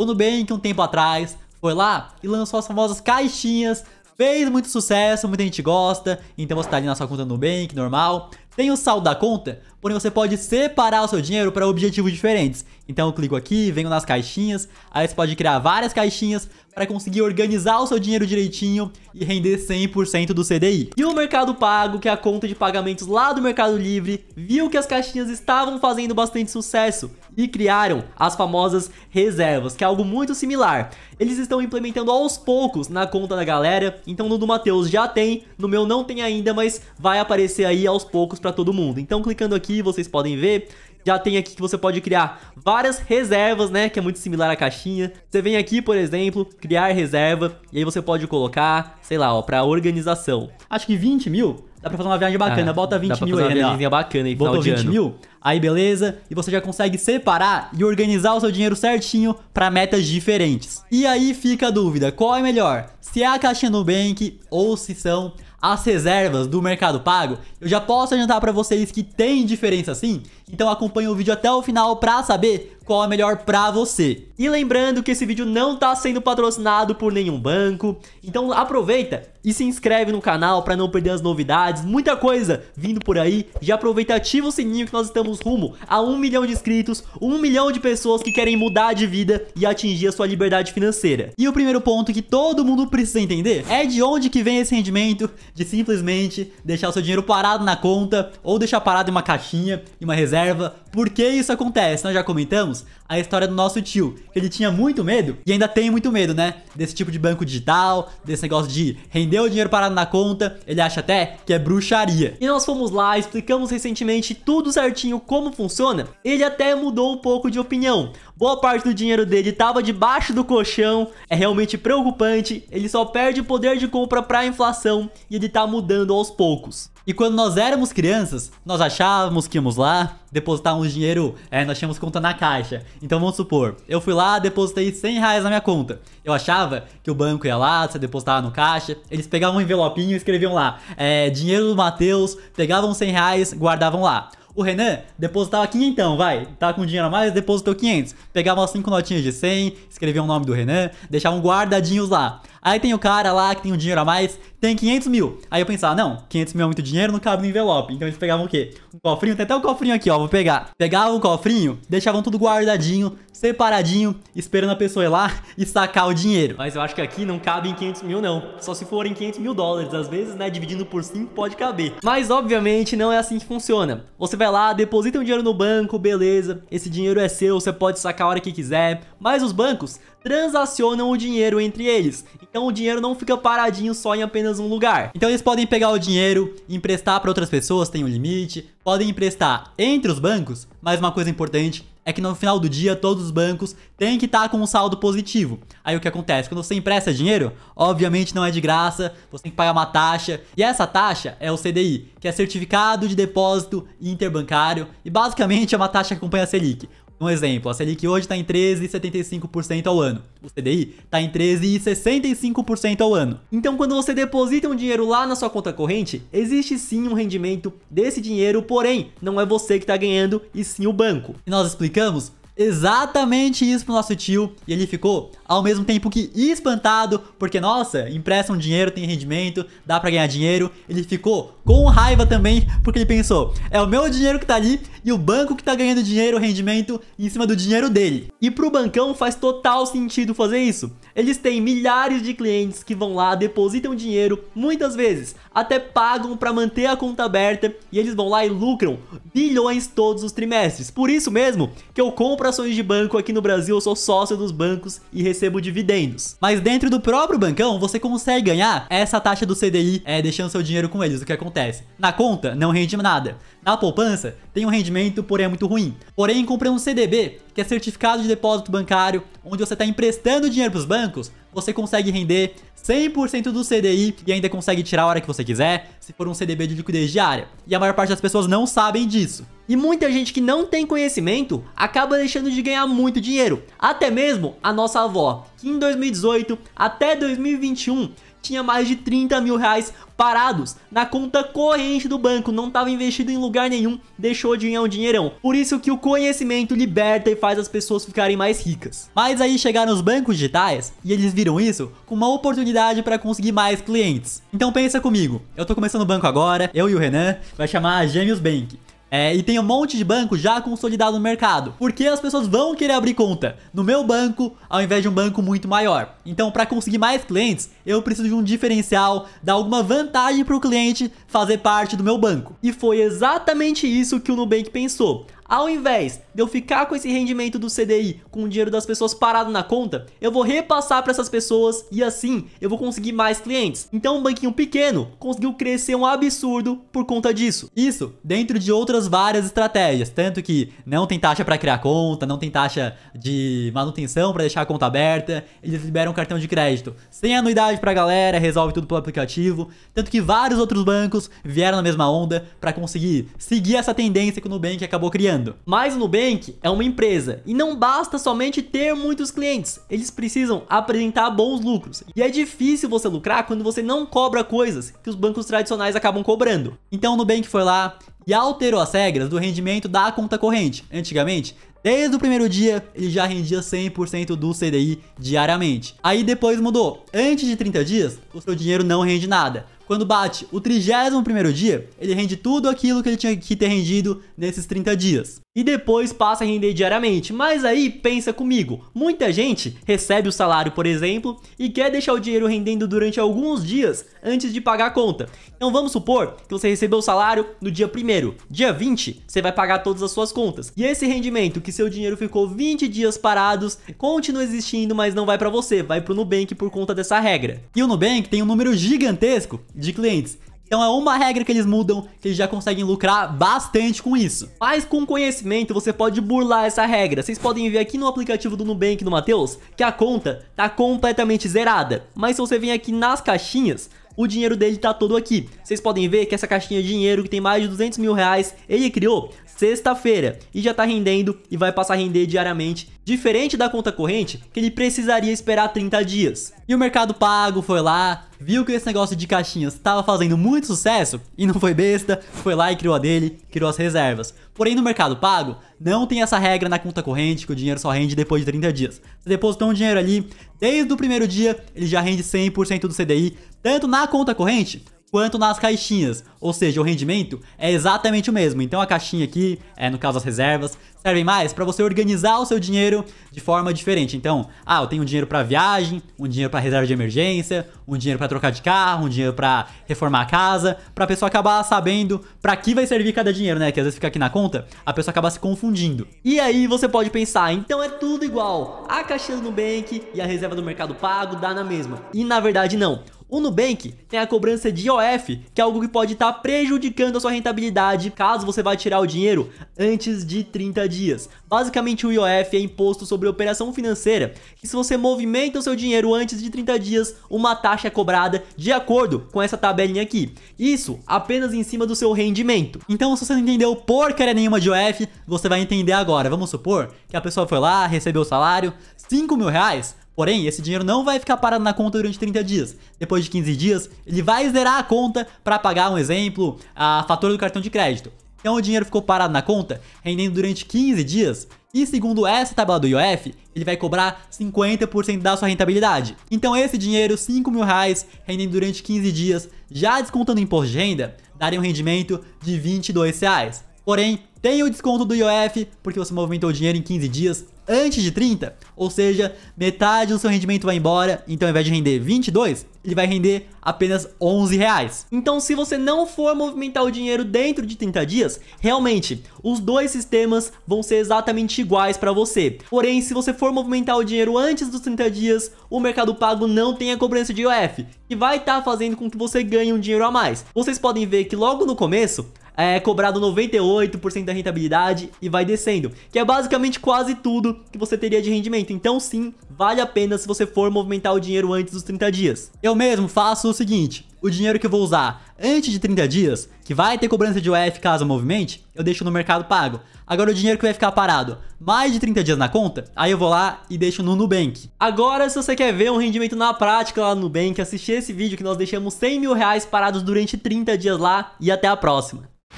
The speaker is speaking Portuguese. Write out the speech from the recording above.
O Nubank, um tempo atrás, foi lá e lançou as famosas caixinhas fez muito sucesso, muita gente gosta, então você tá ali na sua conta Nubank, normal. Tem o saldo da conta, porém você pode separar o seu dinheiro para objetivos diferentes. Então eu clico aqui, venho nas caixinhas, aí você pode criar várias caixinhas para conseguir organizar o seu dinheiro direitinho e render 100% do CDI. E o Mercado Pago, que é a conta de pagamentos lá do Mercado Livre, viu que as caixinhas estavam fazendo bastante sucesso e criaram as famosas reservas, que é algo muito similar. Eles estão implementando aos poucos na conta da galera, então no do Matheus já tem, no meu não tem ainda, mas vai aparecer aí aos poucos para todo mundo. Então clicando aqui aqui, vocês podem ver. Já tem aqui que você pode criar várias reservas, né? Que é muito similar à caixinha. Você vem aqui, por exemplo, criar reserva. E aí você pode colocar, sei lá, ó, pra organização. Acho que 20 mil dá pra fazer uma viagem bacana. Ah, Bota 20 dá pra mil fazer aí, uma né? viagem bacana aí, Botou 20 ano. mil, aí beleza. E você já consegue separar e organizar o seu dinheiro certinho pra metas diferentes. E aí fica a dúvida, qual é melhor? Se é a caixinha Nubank ou se são as reservas do Mercado Pago, eu já posso adiantar para vocês que tem diferença sim. Então acompanhe o vídeo até o final para saber qual é melhor pra você. E lembrando que esse vídeo não tá sendo patrocinado por nenhum banco, então aproveita e se inscreve no canal pra não perder as novidades, muita coisa vindo por aí. Já aproveita e ativa o sininho que nós estamos rumo a um milhão de inscritos, um milhão de pessoas que querem mudar de vida e atingir a sua liberdade financeira. E o primeiro ponto que todo mundo precisa entender é de onde que vem esse rendimento de simplesmente deixar o seu dinheiro parado na conta ou deixar parado em uma caixinha, em uma reserva por que isso acontece? Nós já comentamos? a história do nosso tio. Ele tinha muito medo e ainda tem muito medo, né? Desse tipo de banco digital, desse negócio de render o dinheiro parado na conta. Ele acha até que é bruxaria. E nós fomos lá, explicamos recentemente tudo certinho como funciona. Ele até mudou um pouco de opinião. Boa parte do dinheiro dele estava debaixo do colchão. É realmente preocupante. Ele só perde o poder de compra para a inflação e ele tá mudando aos poucos. E quando nós éramos crianças, nós achávamos que íamos lá, depositar um dinheiro, é, nós tínhamos conta na caixa. Então vamos supor, eu fui lá, depositei 100 reais na minha conta. Eu achava que o banco ia lá, você depositava no caixa, eles pegavam um envelopinho e escreviam lá, é, dinheiro do Matheus, pegavam 100 reais, guardavam lá. O Renan depositava quinhentão, vai. Tava com dinheiro a mais, depositou 500. Pegava umas 5 notinhas de 100, escrevia o nome do Renan, deixava um guardadinhos lá. Aí tem o cara lá que tem um dinheiro a mais, tem 500 mil. Aí eu pensava, não, 500 mil é muito dinheiro, não cabe no envelope. Então eles pegavam o quê? Um cofrinho, tem até o um cofrinho aqui, ó, vou pegar. Pegavam o cofrinho, deixavam tudo guardadinho, separadinho, esperando a pessoa ir lá e sacar o dinheiro. Mas eu acho que aqui não cabe em 500 mil, não. Só se forem 500 mil dólares, às vezes, né, dividindo por 5 pode caber. Mas, obviamente, não é assim que funciona. Você vai lá, deposita um dinheiro no banco, beleza. Esse dinheiro é seu, você pode sacar a hora que quiser. Mas os bancos transacionam o dinheiro entre eles. Então o dinheiro não fica paradinho só em apenas um lugar. Então eles podem pegar o dinheiro, emprestar para outras pessoas, tem um limite, podem emprestar entre os bancos, mas uma coisa importante é que no final do dia todos os bancos têm que estar tá com um saldo positivo. Aí o que acontece? Quando você empresta dinheiro, obviamente não é de graça, você tem que pagar uma taxa, e essa taxa é o CDI, que é Certificado de Depósito Interbancário, e basicamente é uma taxa que acompanha a Selic. Um exemplo, a Selic hoje está em 13,75% ao ano. O CDI está em 13,65% ao ano. Então, quando você deposita um dinheiro lá na sua conta corrente, existe sim um rendimento desse dinheiro, porém, não é você que está ganhando, e sim o banco. E nós explicamos exatamente isso pro nosso tio e ele ficou ao mesmo tempo que espantado, porque nossa, empresta um dinheiro, tem rendimento, dá para ganhar dinheiro. Ele ficou com raiva também, porque ele pensou: é o meu dinheiro que tá ali e o banco que tá ganhando dinheiro, rendimento em cima do dinheiro dele. E pro bancão faz total sentido fazer isso. Eles têm milhares de clientes que vão lá, depositam dinheiro, muitas vezes até pagam para manter a conta aberta e eles vão lá e lucram bilhões todos os trimestres. Por isso mesmo que eu compro ações de banco aqui no Brasil, eu sou sócio dos bancos e recebo dividendos. Mas dentro do próprio bancão, você consegue ganhar essa taxa do CDI é, deixando seu dinheiro com eles, o que acontece. Na conta, não rende nada. Na poupança, tem um rendimento, porém é muito ruim. Porém, comprei um CDB, que é certificado de depósito bancário, onde você está emprestando dinheiro para os bancos, você consegue render 100% do CDI e ainda consegue tirar a hora que você quiser, se for um CDB de liquidez diária. E a maior parte das pessoas não sabem disso. E muita gente que não tem conhecimento acaba deixando de ganhar muito dinheiro. Até mesmo a nossa avó, que em 2018 até 2021 tinha mais de 30 mil reais parados na conta corrente do banco, não estava investido em lugar nenhum, deixou de ganhar um dinheirão. Por isso que o conhecimento liberta e faz as pessoas ficarem mais ricas. Mas aí chegaram os bancos digitais e eles viram isso como uma oportunidade para conseguir mais clientes. Então pensa comigo, eu estou começando o banco agora, eu e o Renan, vai chamar a Gêmeos Bank. É, e tem um monte de banco já consolidado no mercado, porque as pessoas vão querer abrir conta no meu banco ao invés de um banco muito maior. Então, para conseguir mais clientes, eu preciso de um diferencial, dar alguma vantagem para o cliente fazer parte do meu banco. E foi exatamente isso que o Nubank pensou. Ao invés de eu ficar com esse rendimento do CDI com o dinheiro das pessoas parado na conta, eu vou repassar para essas pessoas e assim eu vou conseguir mais clientes. Então um banquinho pequeno conseguiu crescer um absurdo por conta disso. Isso dentro de outras várias estratégias, tanto que não tem taxa para criar conta, não tem taxa de manutenção para deixar a conta aberta, eles liberam cartão de crédito sem anuidade para a galera, resolve tudo pelo aplicativo, tanto que vários outros bancos vieram na mesma onda para conseguir seguir essa tendência que o Nubank acabou criando. Mas o Nubank é uma empresa e não basta somente ter muitos clientes, eles precisam apresentar bons lucros. E é difícil você lucrar quando você não cobra coisas que os bancos tradicionais acabam cobrando. Então o Nubank foi lá e alterou as regras do rendimento da conta corrente. Antigamente, Desde o primeiro dia, ele já rendia 100% do CDI diariamente. Aí depois mudou. Antes de 30 dias, o seu dinheiro não rende nada. Quando bate o 31 primeiro dia, ele rende tudo aquilo que ele tinha que ter rendido nesses 30 dias e depois passa a render diariamente. Mas aí pensa comigo, muita gente recebe o salário, por exemplo, e quer deixar o dinheiro rendendo durante alguns dias antes de pagar a conta. Então vamos supor que você recebeu o salário no dia 1 dia 20, você vai pagar todas as suas contas. E esse rendimento que seu dinheiro ficou 20 dias parados, continua existindo, mas não vai para você, vai para o Nubank por conta dessa regra. E o Nubank tem um número gigantesco de clientes então é uma regra que eles mudam, que eles já conseguem lucrar bastante com isso. Mas com conhecimento você pode burlar essa regra. Vocês podem ver aqui no aplicativo do Nubank do Matheus, que a conta tá completamente zerada. Mas se você vem aqui nas caixinhas, o dinheiro dele tá todo aqui. Vocês podem ver que essa caixinha de dinheiro, que tem mais de 200 mil reais, ele criou sexta-feira e já tá rendendo e vai passar a render diariamente, diferente da conta corrente, que ele precisaria esperar 30 dias. E o Mercado Pago foi lá, viu que esse negócio de caixinhas estava fazendo muito sucesso e não foi besta, foi lá e criou a dele, criou as reservas. Porém, no mercado pago, não tem essa regra na conta corrente que o dinheiro só rende depois de 30 dias. Você depositou um dinheiro ali, desde o primeiro dia, ele já rende 100% do CDI, tanto na conta corrente quanto nas caixinhas, ou seja, o rendimento é exatamente o mesmo. Então a caixinha aqui, é no caso as reservas, servem mais para você organizar o seu dinheiro de forma diferente. Então, ah, eu tenho um dinheiro para viagem, um dinheiro para reserva de emergência, um dinheiro para trocar de carro, um dinheiro para reformar a casa, para a pessoa acabar sabendo para que vai servir cada dinheiro, né? Que às vezes fica aqui na conta, a pessoa acaba se confundindo. E aí você pode pensar, então é tudo igual. A caixinha do Nubank e a reserva do Mercado Pago dá na mesma. E na verdade não. O Nubank tem a cobrança de IOF, que é algo que pode estar tá prejudicando a sua rentabilidade caso você vá tirar o dinheiro antes de 30 dias. Basicamente, o IOF é imposto sobre operação financeira, e se você movimenta o seu dinheiro antes de 30 dias, uma taxa é cobrada de acordo com essa tabelinha aqui. Isso apenas em cima do seu rendimento. Então, se você não entendeu porcaria nenhuma de IOF, você vai entender agora. Vamos supor que a pessoa foi lá, recebeu o salário, 5 mil reais, Porém, esse dinheiro não vai ficar parado na conta durante 30 dias. Depois de 15 dias, ele vai zerar a conta para pagar, um exemplo, a fatura do cartão de crédito. Então o dinheiro ficou parado na conta, rendendo durante 15 dias, e segundo essa tabela do IOF, ele vai cobrar 50% da sua rentabilidade. Então esse dinheiro, 5 mil reais, rendendo durante 15 dias, já descontando o imposto de renda, daria um rendimento de 22 reais. Porém, tem o desconto do IOF, porque você movimentou o dinheiro em 15 dias antes de 30, ou seja, metade do seu rendimento vai embora, então ao invés de render 22, ele vai render apenas 11 reais. Então se você não for movimentar o dinheiro dentro de 30 dias, realmente, os dois sistemas vão ser exatamente iguais para você. Porém, se você for movimentar o dinheiro antes dos 30 dias, o Mercado Pago não tem a cobrança de IOF, que vai estar tá fazendo com que você ganhe um dinheiro a mais. Vocês podem ver que logo no começo, é cobrado 98% da rentabilidade e vai descendo, que é basicamente quase tudo que você teria de rendimento. Então sim, vale a pena se você for movimentar o dinheiro antes dos 30 dias. Eu mesmo faço o seguinte, o dinheiro que eu vou usar antes de 30 dias, que vai ter cobrança de UF caso movimente, eu deixo no mercado pago. Agora o dinheiro que vai ficar parado mais de 30 dias na conta, aí eu vou lá e deixo no Nubank. Agora se você quer ver um rendimento na prática lá no Nubank, assistir esse vídeo que nós deixamos 100 mil reais parados durante 30 dias lá e até a próxima.